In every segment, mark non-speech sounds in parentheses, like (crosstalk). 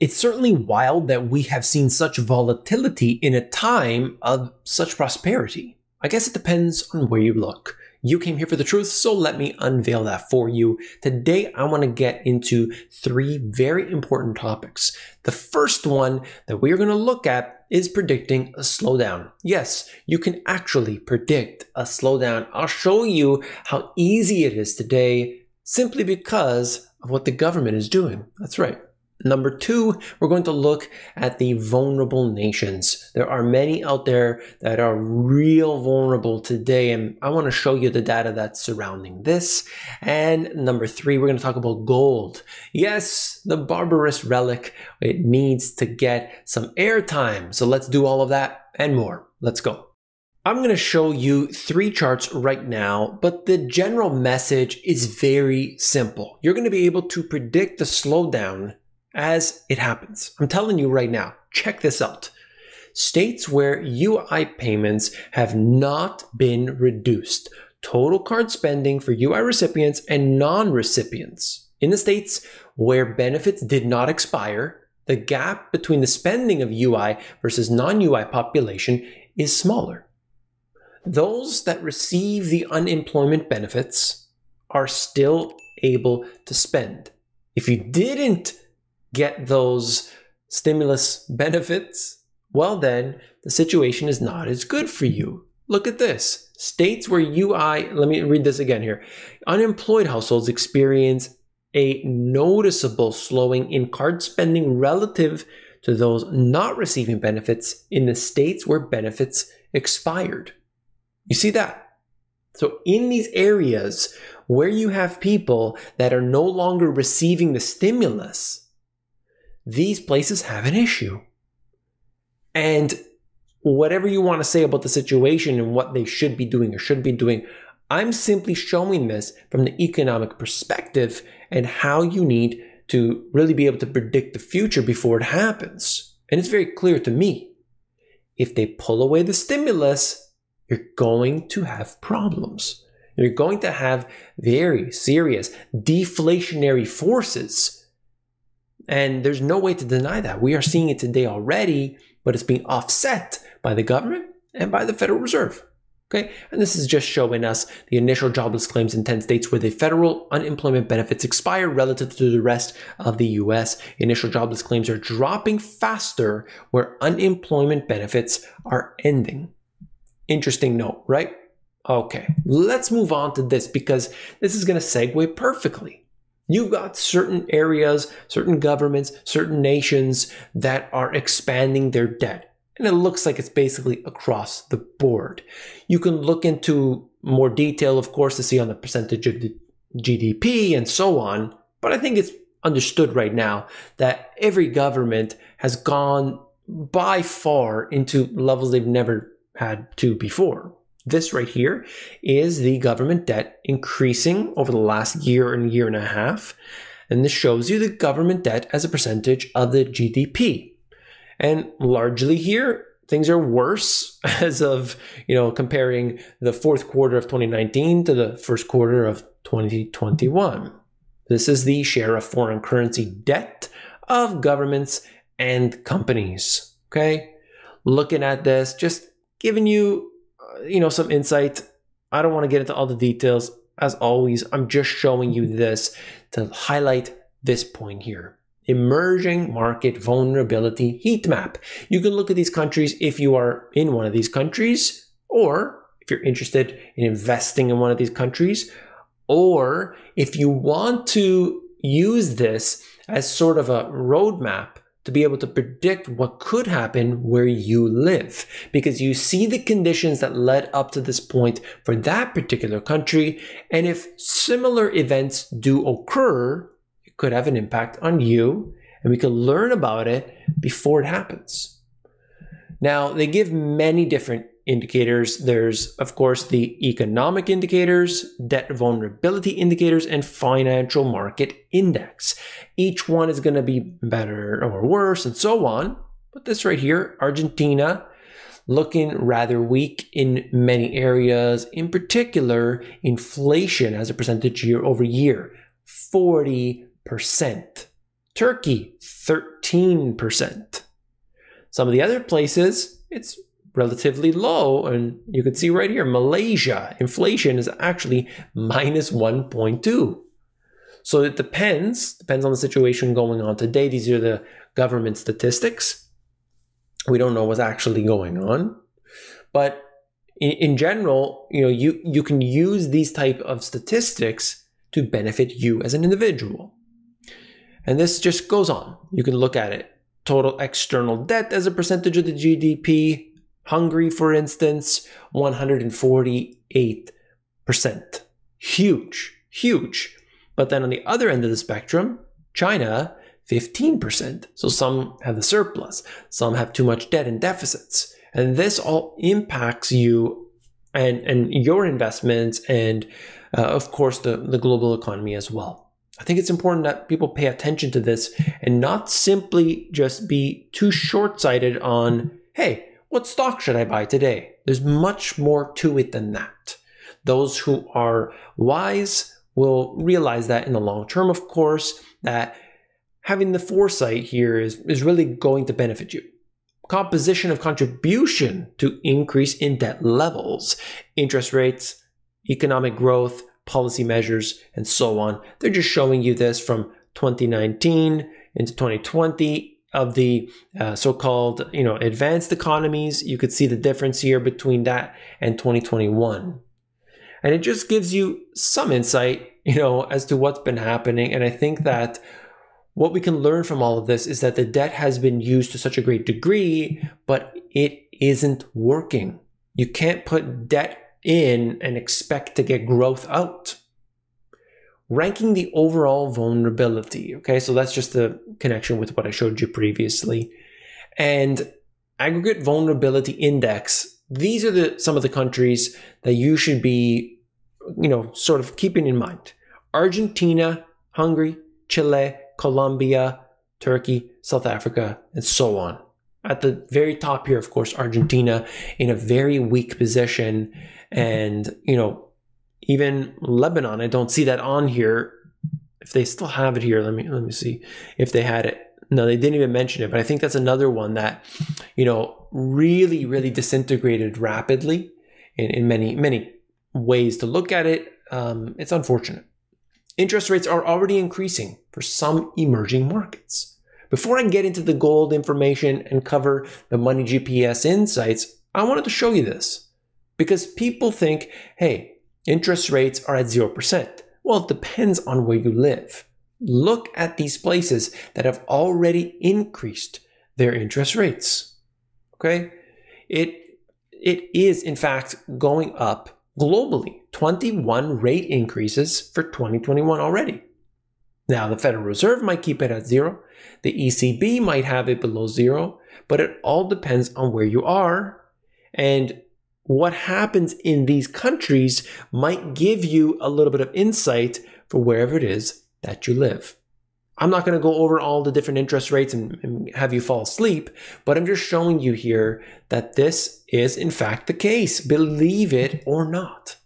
it's certainly wild that we have seen such volatility in a time of such prosperity. I guess it depends on where you look. You came here for the truth, so let me unveil that for you. Today, I want to get into three very important topics. The first one that we are going to look at is predicting a slowdown. Yes, you can actually predict a slowdown. I'll show you how easy it is today simply because of what the government is doing. That's right. Number two, we're going to look at the vulnerable nations. There are many out there that are real vulnerable today, and I want to show you the data that's surrounding this. And number three, we're going to talk about gold. Yes, the barbarous relic, it needs to get some airtime. So let's do all of that and more. Let's go. I'm going to show you three charts right now, but the general message is very simple. You're going to be able to predict the slowdown as it happens. I'm telling you right now, check this out. States where UI payments have not been reduced, total card spending for UI recipients and non recipients. In the states where benefits did not expire, the gap between the spending of UI versus non UI population is smaller. Those that receive the unemployment benefits are still able to spend. If you didn't get those stimulus (laughs) benefits, well, then the situation is not as good for you. Look at this. States where UI, let me read this again here. Unemployed households experience a noticeable slowing in card spending relative to those not receiving benefits in the states where benefits expired. You see that? So, in these areas where you have people that are no longer receiving the stimulus, these places have an issue. And whatever you want to say about the situation and what they should be doing or shouldn't be doing, I'm simply showing this from the economic perspective and how you need to really be able to predict the future before it happens. And it's very clear to me. If they pull away the stimulus, you're going to have problems. You're going to have very serious deflationary forces and there's no way to deny that. We are seeing it today already, but it's being offset by the government and by the Federal Reserve. Okay, and this is just showing us the initial jobless claims in 10 states where the federal unemployment benefits expire relative to the rest of the US. Initial jobless claims are dropping faster where unemployment benefits are ending. Interesting note, right? Okay, let's move on to this because this is going to segue perfectly. You've got certain areas, certain governments, certain nations that are expanding their debt. And it looks like it's basically across the board. You can look into more detail, of course, to see on the percentage of the GDP and so on. But I think it's understood right now that every government has gone by far into levels they've never had to before. This right here is the government debt increasing over the last year and year and a half. And this shows you the government debt as a percentage of the GDP. And largely here, things are worse (laughs) as of, you know, comparing the fourth quarter of 2019 to the first quarter of 2021. This is the share of foreign currency debt of governments and companies. Okay. Looking at this, just giving you you know, some insight. I don't want to get into all the details. As always, I'm just showing you this to highlight this point here. Emerging market vulnerability heat map. You can look at these countries if you are in one of these countries, or if you're interested in investing in one of these countries, or if you want to use this as sort of a roadmap to be able to predict what could happen where you live because you see the conditions that led up to this point for that particular country. And if similar events do occur, it could have an impact on you and we could learn about it before it happens. Now, they give many different indicators. There's, of course, the economic indicators, debt vulnerability indicators, and financial market index. Each one is going to be better or worse, and so on. But this right here, Argentina, looking rather weak in many areas, in particular, inflation as a percentage year over year, 40%. Turkey, 13%. Some of the other places, it's relatively low. And you can see right here, Malaysia inflation is actually minus 1.2. So it depends, depends on the situation going on today. These are the government statistics. We don't know what's actually going on. But in, in general, you know, you, you can use these type of statistics to benefit you as an individual. And this just goes on. You can look at it. Total external debt as a percentage of the GDP, Hungary, for instance, 148%. Huge, huge. But then on the other end of the spectrum, China, 15%. So some have the surplus, some have too much debt and deficits. And this all impacts you and, and your investments and, uh, of course, the, the global economy as well. I think it's important that people pay attention to this and not simply just be too short sighted on, hey, what stock should I buy today? There's much more to it than that. Those who are wise will realize that in the long term, of course, that having the foresight here is, is really going to benefit you. Composition of contribution to increase in debt levels, interest rates, economic growth, policy measures, and so on. They're just showing you this from 2019 into 2020 of the uh, so-called you know advanced economies you could see the difference here between that and 2021 and it just gives you some insight you know as to what's been happening and i think that what we can learn from all of this is that the debt has been used to such a great degree but it isn't working you can't put debt in and expect to get growth out ranking the overall vulnerability. Okay, so that's just the connection with what I showed you previously. And aggregate vulnerability index, these are the some of the countries that you should be, you know, sort of keeping in mind. Argentina, Hungary, Chile, Colombia, Turkey, South Africa, and so on. At the very top here, of course, Argentina in a very weak position. And, you know, even Lebanon. I don't see that on here. If they still have it here, let me let me see if they had it. No, they didn't even mention it. But I think that's another one that, you know, really really disintegrated rapidly in, in many many ways to look at it. Um, it's unfortunate. Interest rates are already increasing for some emerging markets. Before I get into the gold information and cover the Money GPS insights, I wanted to show you this because people think, hey, Interest rates are at 0%. Well, it depends on where you live. Look at these places that have already increased their interest rates. Okay? It it is in fact going up globally. 21 rate increases for 2021 already. Now, the Federal Reserve might keep it at 0, the ECB might have it below 0, but it all depends on where you are and what happens in these countries might give you a little bit of insight for wherever it is that you live. I'm not going to go over all the different interest rates and, and, have you fall asleep, but I'm just showing you here that this is in fact the case, believe it or not.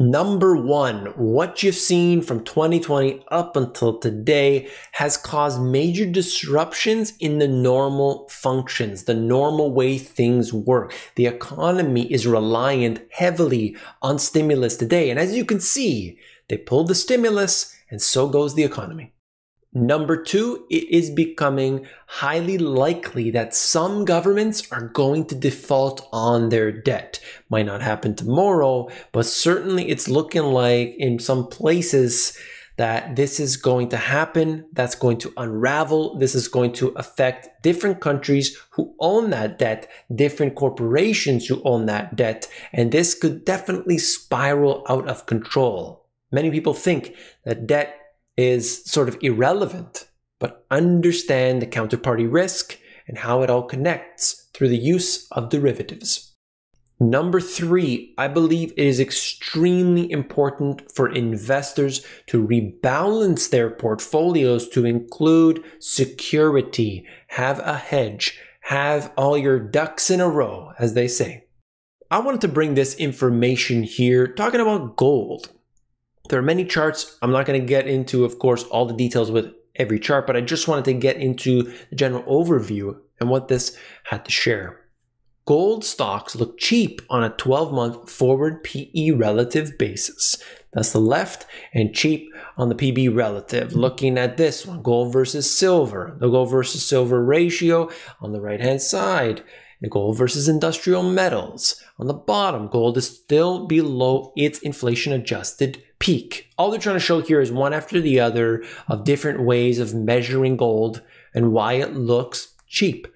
Number one, what you've seen from 2020 up until today has caused major disruptions in the normal functions, the normal way things work. The economy is reliant heavily on stimulus today. And as you can see, they pulled the stimulus and so goes the economy. Number two, it is becoming highly likely that some governments are going to default on their debt. Might not happen tomorrow, but certainly it's looking like in some places that this is going to happen, that's going to unravel, this is going to affect different countries who own that debt, different corporations who own that debt, and this could definitely spiral out of control. Many people think that debt is sort of irrelevant, but understand the counterparty risk and how it all connects through the use of derivatives. Number three, I believe it is extremely important for investors to rebalance their portfolios to include security, have a hedge, have all your ducks in a row, as they say. I wanted to bring this information here talking about gold. There are many charts. I'm not going to get into, of course, all the details with every chart, but I just wanted to get into the general overview and what this had to share. Gold stocks look cheap on a 12 month forward PE relative basis. That's the left, and cheap on the PB relative. Looking at this one, gold versus silver, the gold versus silver ratio on the right hand side, the gold versus industrial metals. On the bottom, gold is still below its inflation adjusted peak. All they're trying to show here is one after the other of different ways of measuring gold and why it looks cheap.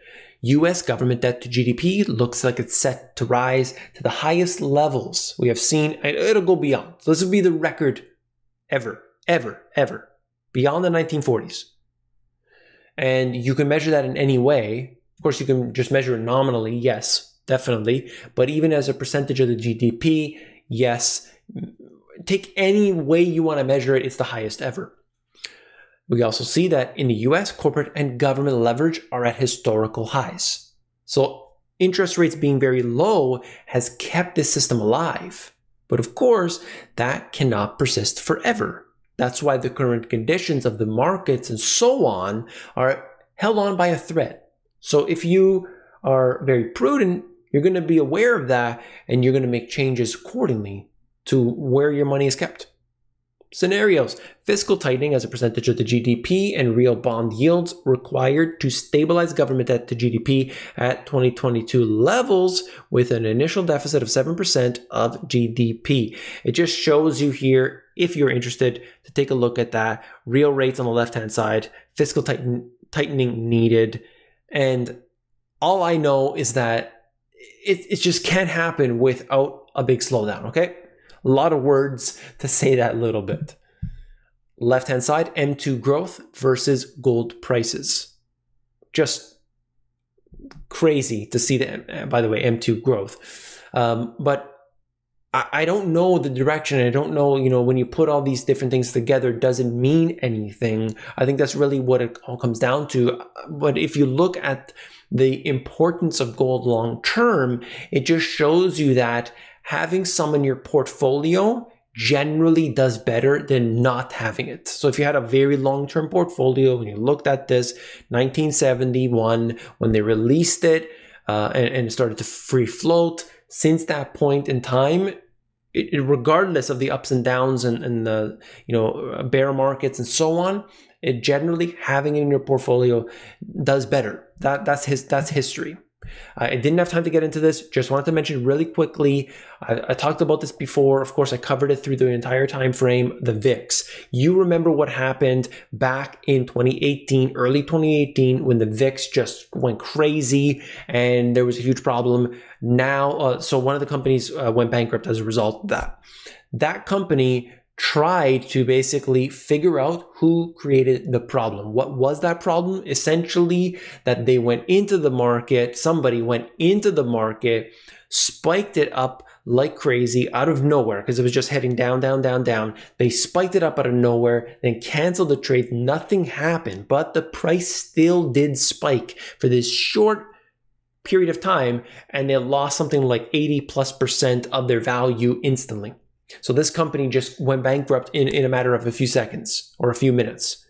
US government debt to GDP looks like it's set to rise to the highest levels we have seen, and it'll go beyond. So this will be the record ever, ever, ever, beyond the 1940s. And you can measure that in any way. Of course, you can just measure nominally, yes, definitely. But even as a percentage of the GDP, yes, take any way you want to measure it, it's the highest ever. We also see that in the US, corporate and government leverage are at historical highs. So interest rates being very low has kept this system alive. But of course, that cannot persist forever. That's why the current conditions of the markets and so on are held on by a threat. So if you are very prudent, you're going to be aware of that and you're going to make changes accordingly to where your money is kept. Scenarios fiscal tightening as a percentage of the GDP and real bond yields required to stabilize government debt to GDP at 2022 levels with an initial deficit of 7% of GDP. It just shows you here, if you're interested, to take a look at that. Real rates on the left hand side, fiscal tighten tightening needed. And all I know is that it, it just can't happen without a big slowdown, okay? a lot of words to say that little bit. Left hand side, M2 growth versus gold prices. Just crazy to see the, uh, by the way, M2 growth. Um, but I don't know the direction. I don't know, you know, when you put all these different things together, doesn't mean anything. I think that's really what it all comes down to. But if you look at the importance of gold long term, it just shows you that having some in your portfolio generally does better than not having it. So if you had a very long-term portfolio and you looked at this 1971 when they released it uh, and, and, started to free float, since that point in time, it, it, regardless of the ups and downs and, and the you know uh, bear markets and so on, it generally having it in your portfolio does better. That that's his that's history. I didn't have time to get into this. Just wanted to mention really quickly. I, I, talked about this before. Of course, I covered it through the entire time frame. The VIX. You remember what happened back in 2018, early 2018, when the VIX just went crazy and there was a huge problem. Now, uh, so one of the companies uh, went bankrupt as a result of that. That company tried to basically figure out who created the problem. What was that problem? Essentially, that they went into the market, somebody went into the market, spiked it up like crazy out of nowhere because it was just heading down, down, down, down. They spiked it up out of nowhere, then canceled the trade. Nothing happened, but the price still did spike for this short period of time and they lost something like 80 plus percent of their value instantly. So this company just went bankrupt in, in a matter of a few seconds or a few minutes.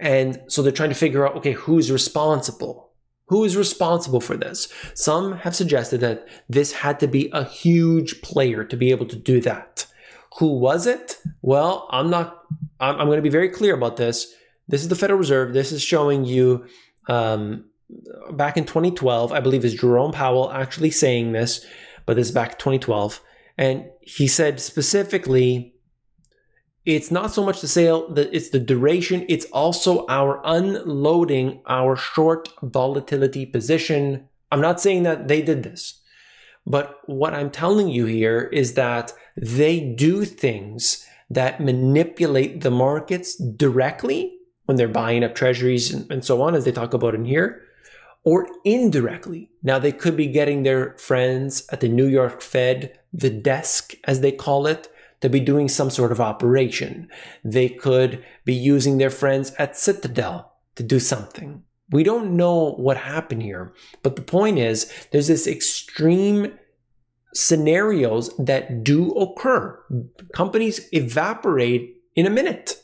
And so they're trying to figure out okay, who's responsible? Who is responsible for this? Some have suggested that this had to be a huge player to be able to do that. Who was it? Well, I'm not, I'm, I'm going to be very clear about this. This is the Federal Reserve. This is showing you um, back in 2012, I believe is Jerome Powell actually saying this, but this is back 2012. And he said specifically, it's not so much the sale that it's the duration, it's also our unloading our short volatility position. I'm not saying that they did this, but what I'm telling you here is that they do things that manipulate the markets directly when they're buying up treasuries and, so on, as they talk about in here or indirectly. Now, they could be getting their friends at the New York Fed, the desk, as they call it, to be doing some sort of operation. They could be using their friends at Citadel to do something. We don't know what happened here, but the point is there's this extreme scenarios that do occur. Companies evaporate in a minute.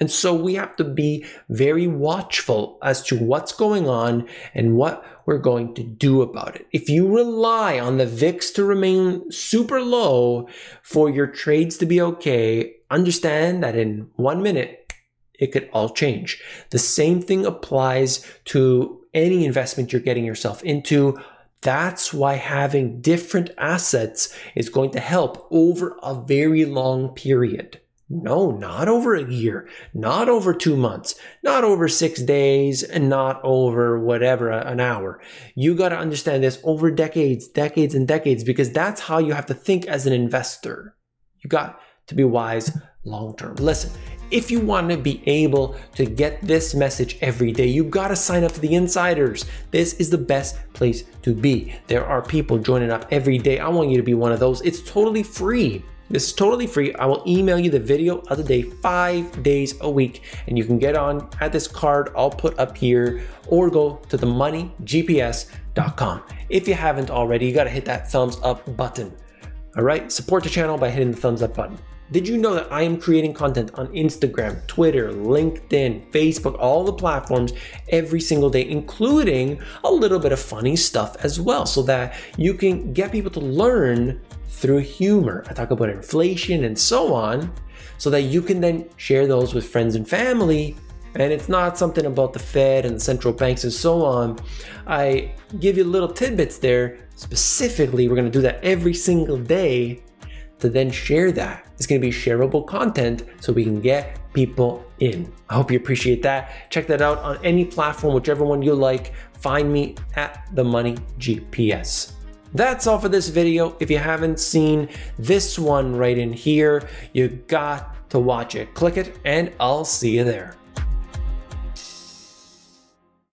And so we have to be very watchful as to what's going on and what we're going to do about it. If you rely on the VIX to remain super low for your trades to be okay, understand that in one minute, it could all change. The same thing applies to any investment you're getting yourself into. That's why having different assets is going to help over a very long period. No, not over a year, not over two months, not over six days, and not over whatever, an hour. You got to understand this over decades, decades, and decades, because that's how you have to think as an investor. You got to be wise long term. Listen, if you want to be able to get this message every day, you got to sign up to the insiders. This is the best place to be. There are people joining up every day. I want you to be one of those. It's totally free. This is totally free. I will email you the video of the day five days a week, and you can get on at this card I'll put up here or go to the moneygps.com. If you haven't already, you gotta hit that thumbs up button. All right, support the channel by hitting the thumbs up button. Did you know that I am creating content on Instagram, Twitter, LinkedIn, Facebook, all the platforms every single day, including a little bit of funny stuff as well, so that you can get people to learn through humor. I talk about inflation and so on, so that you can then share those with friends and family. And it's not something about the Fed and the central banks and so on. I give you little tidbits there. Specifically, we're gonna do that every single day to then share that. It's gonna be shareable content so we can get people in. I hope you appreciate that. Check that out on any platform, whichever one you like. Find me at the Money GPS. That's all for this video. If you haven't seen this one right in here, you got to watch it. Click it and I'll see you there.